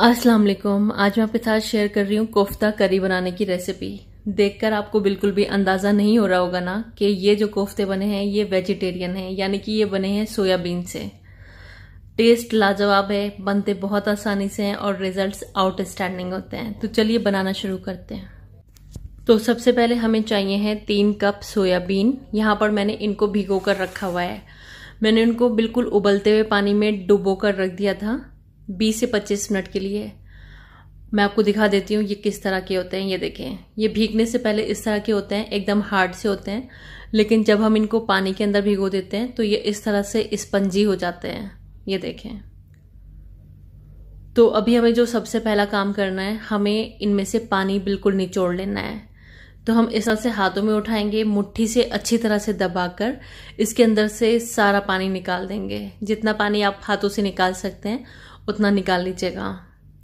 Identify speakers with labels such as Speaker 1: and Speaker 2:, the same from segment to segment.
Speaker 1: अस्सलाम वालेकुम आज मैं आपके साथ शेयर कर रही हूँ कोफ्ता करी बनाने की रेसिपी देखकर आपको बिल्कुल भी अंदाज़ा नहीं हो रहा होगा ना कि ये जो कोफ्ते बने हैं ये वेजिटेरियन हैं यानी कि ये बने हैं सोयाबीन से टेस्ट लाजवाब है बनते बहुत आसानी से हैं और रिजल्ट्स आउटस्टैंडिंग होते हैं तो चलिए बनाना शुरू करते हैं तो सबसे पहले हमें चाहिए है तीन कप सोयाबीन यहाँ पर मैंने इनको भिगो कर रखा हुआ है मैंने इनको बिल्कुल उबलते हुए पानी में डुबो कर रख दिया था बीस से पच्चीस मिनट के लिए मैं आपको दिखा देती हूँ ये किस तरह के होते हैं ये देखें ये भीगने से पहले इस तरह के होते हैं एकदम हार्ड से होते हैं लेकिन जब हम इनको पानी के अंदर भिगो देते हैं तो ये इस तरह से स्पंजी हो जाते हैं ये देखें तो अभी हमें जो सबसे पहला काम करना है हमें इनमें से पानी बिल्कुल निचोड़ लेना है तो हम इस तरह से हाथों में उठाएंगे मुट्ठी से अच्छी तरह से दबाकर इसके अंदर से सारा पानी निकाल देंगे जितना पानी आप हाथों से निकाल सकते हैं उतना निकाल लीजिएगा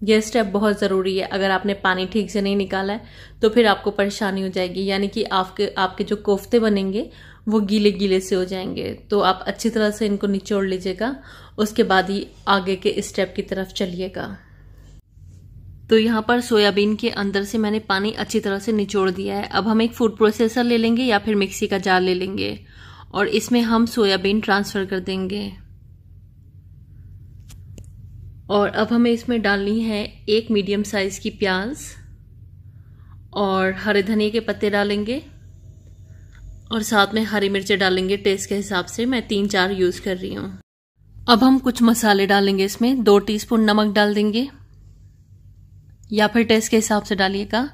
Speaker 1: यह स्टेप बहुत ज़रूरी है अगर आपने पानी ठीक से नहीं निकाला है तो फिर आपको परेशानी हो जाएगी यानी कि आपके आपके जो कोफ्ते बनेंगे वो गीले गीले से हो जाएंगे तो आप अच्छी तरह से इनको निचोड़ लीजिएगा उसके बाद ही आगे के स्टेप की तरफ चलिएगा तो यहाँ पर सोयाबीन के अंदर से मैंने पानी अच्छी तरह से निचोड़ दिया है अब हम एक फूड प्रोसेसर ले लेंगे या फिर मिक्सी का जार ले लेंगे और इसमें हम सोयाबीन ट्रांसफ़र कर देंगे और अब हमें इसमें डालनी है एक मीडियम साइज़ की प्याज और हरे धनिया के पत्ते डालेंगे और साथ में हरी मिर्चें डालेंगे टेस्ट के हिसाब से मैं तीन चार यूज़ कर रही हूँ अब हम कुछ मसाले डालेंगे इसमें दो टीस्पून नमक डाल देंगे या फिर टेस्ट के हिसाब से डालिएगा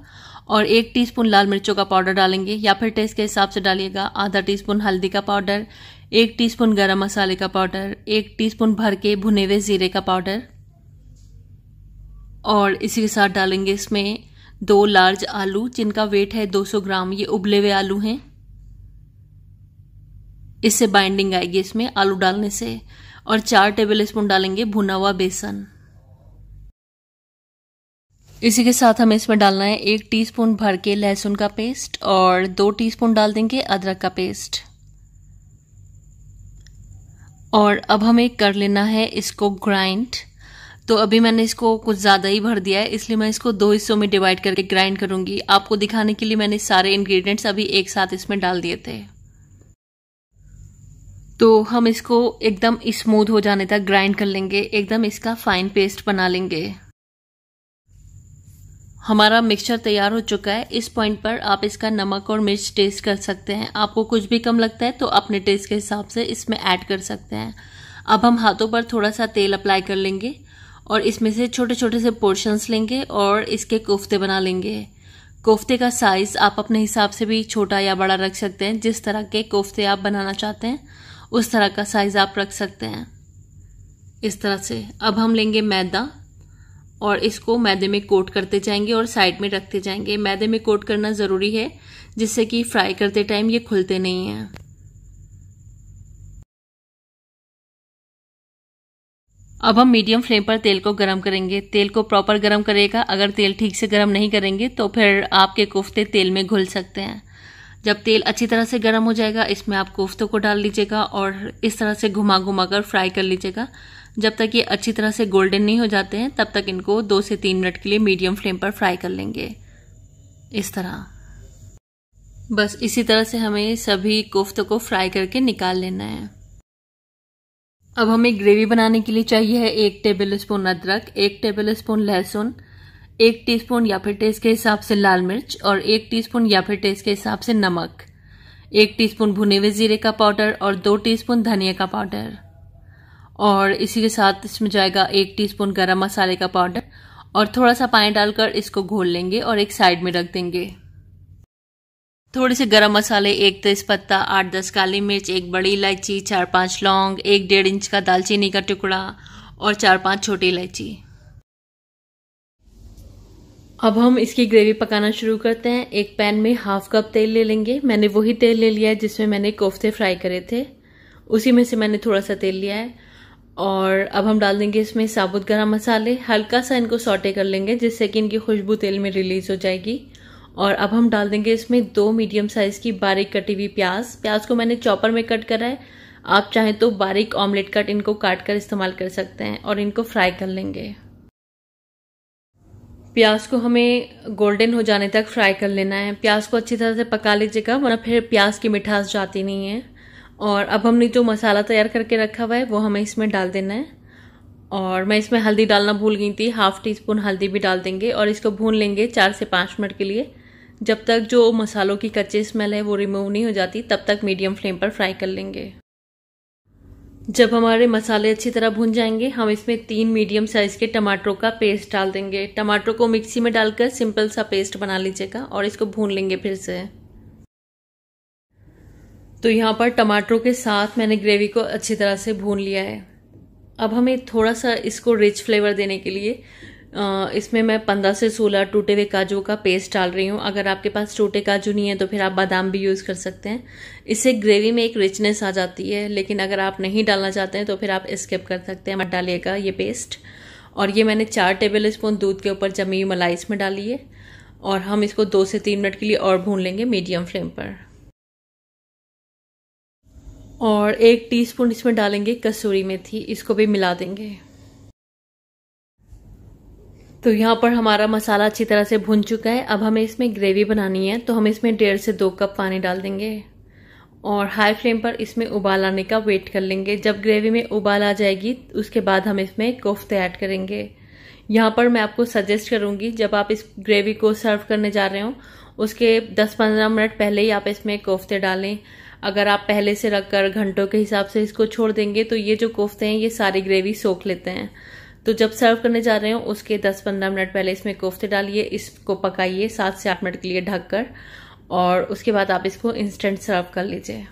Speaker 1: और एक टीस्पून लाल मिर्चों का पाउडर डालेंगे या फिर टेस्ट के हिसाब से डालिएगा आधा टी हल्दी का पाउडर एक टीस्पून गरम मसाले का पाउडर एक टीस्पून भर के भुने हुए जीरे का पाउडर और इसी के साथ डालेंगे इसमें दो लार्ज आलू जिनका वेट है 200 ग्राम ये उबले हुए आलू हैं इससे बाइंडिंग आएगी इसमें आलू डालने से और चार टेबल स्पून डालेंगे भुना हुआ बेसन इसी के साथ हमें इसमें डालना है एक टीस्पून भर के लहसुन का पेस्ट और दो टीस्पून डाल देंगे अदरक का पेस्ट और अब हमें कर लेना है इसको ग्राइंड तो अभी मैंने इसको कुछ ज़्यादा ही भर दिया है इसलिए मैं इसको दो हिस्सों में डिवाइड करके ग्राइंड करूंगी आपको दिखाने के लिए मैंने सारे इंग्रेडिएंट्स अभी एक साथ इसमें डाल दिए थे तो हम इसको एकदम स्मूथ हो जाने तक ग्राइंड कर लेंगे एकदम इसका फाइन पेस्ट बना लेंगे हमारा मिक्सचर तैयार हो चुका है इस पॉइंट पर आप इसका नमक और मिर्च टेस्ट कर सकते हैं आपको कुछ भी कम लगता है तो अपने टेस्ट के हिसाब से इसमें ऐड कर सकते हैं अब हम हाथों पर थोड़ा सा तेल अप्लाई कर लेंगे और इसमें से छोटे छोटे से पोर्शंस लेंगे और इसके कोफ्ते बना लेंगे कोफ्ते का साइज़ आप अपने हिसाब से भी छोटा या बड़ा रख सकते हैं जिस तरह के कोफ्ते आप बनाना चाहते हैं उस तरह का साइज़ आप रख सकते हैं इस तरह से अब हम लेंगे मैदा और इसको मैदे में कोट करते जाएंगे और साइड में रखते जाएंगे मैदे में कोट करना ज़रूरी है जिससे कि फ्राई करते टाइम ये खुलते नहीं हैं अब हम मीडियम फ्लेम पर तेल को गर्म करेंगे तेल को प्रॉपर गर्म करेगा अगर तेल ठीक से गर्म नहीं करेंगे तो फिर आपके कोफ्ते तेल में घुल सकते हैं जब तेल अच्छी तरह से गर्म हो जाएगा इसमें आप कोफ्तों को डाल लीजिएगा और इस तरह से घुमा घुमा कर फ्राई कर लीजिएगा जब तक ये अच्छी तरह से गोल्डन नहीं हो जाते हैं तब तक इनको दो से तीन मिनट के लिए मीडियम फ्लेम पर फ्राई कर लेंगे इस तरह बस इसी तरह से हमें सभी कोफ्तों को फ्राई करके निकाल लेना है अब हमें ग्रेवी बनाने के लिए चाहिए है एक टेबल स्पून अदरक एक टेबल स्पून लहसुन एक टीस्पून या फिर टेस्ट के हिसाब से लाल मिर्च और एक टीस्पून या फिर टेस्ट के हिसाब से नमक एक टीस्पून भुने हुए जीरे का पाउडर और दो टीस्पून धनिया का पाउडर और इसी के साथ इसमें जाएगा एक टीस्पून गरम मसाले का पाउडर और थोड़ा सा पानी डालकर इसको घोल लेंगे और एक साइड में रख देंगे थोड़े से गरम मसाले एक तेज पत्ता आठ दस काली मिर्च एक बड़ी इलायची चार पांच लौंग एक डेढ़ इंच का दालचीनी का टुकड़ा और चार पांच छोटी इलायची अब हम इसकी ग्रेवी पकाना शुरू करते हैं एक पैन में हाफ कप तेल ले लेंगे मैंने वही तेल ले लिया है जिसमें मैंने कोफ्ते फ्राई करे थे उसी में से मैंने थोड़ा सा तेल लिया है और अब हम डाल देंगे इसमें साबुत गरम मसाले हल्का सा इनको सॉटे कर लेंगे जिससे कि इनकी खुशबू तेल में रिलीज हो जाएगी और अब हम डाल देंगे इसमें दो मीडियम साइज की बारीक कटी हुई प्याज प्याज को मैंने चॉपर में कट करा है आप चाहें तो बारीक ऑमलेट कट इनको काट कर इस्तेमाल कर सकते हैं और इनको फ्राई कर लेंगे प्याज को हमें गोल्डन हो जाने तक फ्राई कर लेना है प्याज को अच्छी तरह से पका लीजिएगा वरना फिर प्याज की मिठास जाती नहीं है और अब हमने जो मसाला तैयार करके रखा हुआ है वो हमें इसमें डाल देना है और मैं इसमें हल्दी डालना भूल गई थी हाफ टी स्पून हल्दी भी डाल देंगे और इसको भून लेंगे चार से पाँच मिनट के लिए जब तक जो मसालों की कच्ची स्मेल है वो रिमूव नहीं हो जाती तब तक मीडियम फ्लेम पर फ्राई कर लेंगे जब हमारे मसाले अच्छी तरह भुन जाएंगे हम इसमें तीन मीडियम साइज़ के टमाटरों का पेस्ट डाल देंगे टमाटरों को मिक्सी में डालकर सिंपल सा पेस्ट बना लीजिएगा और इसको भून लेंगे फिर से तो यहाँ पर टमाटरों के साथ मैंने ग्रेवी को अच्छी तरह से भून लिया है अब हमें थोड़ा सा इसको रिच फ्लेवर देने के लिए इसमें मैं पंद्रह से सोलह टूटे हुए काजू का पेस्ट डाल रही हूँ अगर आपके पास टूटे काजू नहीं है तो फिर आप बादाम भी यूज़ कर सकते हैं इससे ग्रेवी में एक रिचनेस आ जाती है लेकिन अगर आप नहीं डालना चाहते हैं तो फिर आप स्किप कर सकते हैं मत डालिएगा ये पेस्ट और ये मैंने चार टेबल स्पून दूध के ऊपर जमी हुई मलाई इसमें डाली है और हम इसको दो से तीन मिनट के लिए और भून लेंगे मीडियम फ्लेम पर और एक टीस्पून इसमें डालेंगे कसूरी मेथी इसको भी मिला देंगे तो यहाँ पर हमारा मसाला अच्छी तरह से भुन चुका है अब हमें इसमें ग्रेवी बनानी है तो हम इसमें डेढ़ से दो कप पानी डाल देंगे और हाई फ्लेम पर इसमें उबाल आने का वेट कर लेंगे जब ग्रेवी में उबाल आ जाएगी उसके बाद हम इसमें कोफ्ते ऐड करेंगे यहाँ पर मैं आपको सजेस्ट करूँगी जब आप इस ग्रेवी को सर्व करने जा रहे हो उसके 10-15 मिनट पहले ही आप इसमें कोफ्ते डालें अगर आप पहले से रख कर घंटों के हिसाब से इसको छोड़ देंगे तो ये जो कोफ्ते हैं ये सारी ग्रेवी सोख लेते हैं तो जब सर्व करने जा रहे हो उसके 10-15 मिनट पहले इसमें कोफ्ते डालिए इसको पकाइए सात से आठ मिनट के लिए ढककर और उसके बाद आप इसको इंस्टेंट सर्व कर लीजिए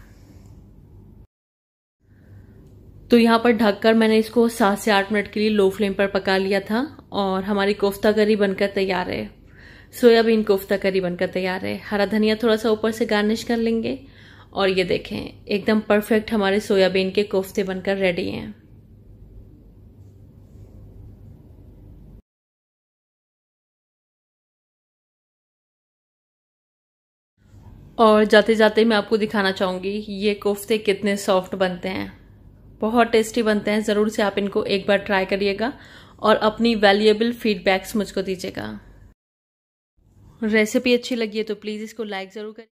Speaker 1: तो यहाँ पर ढककर मैंने इसको सात से आठ मिनट के लिए लो फ्लेम पर पका लिया था और हमारी कोफ्ता करी बनकर तैयार है सोयाबीन कोफ्ता करी बनकर तैयार है हरा धनिया थोड़ा सा ऊपर से गार्निश कर लेंगे और ये देखें एकदम परफेक्ट हमारे सोयाबीन के कोफ्ते बनकर रेडी हैं और जाते जाते मैं आपको दिखाना चाहूंगी ये कोफ्ते कितने सॉफ्ट बनते हैं बहुत टेस्टी बनते हैं ज़रूर से आप इनको एक बार ट्राई करिएगा और अपनी वैल्यूएबल फीडबैक्स मुझको दीजिएगा रेसिपी अच्छी लगी है तो प्लीज़ इसको लाइक ज़रूर करें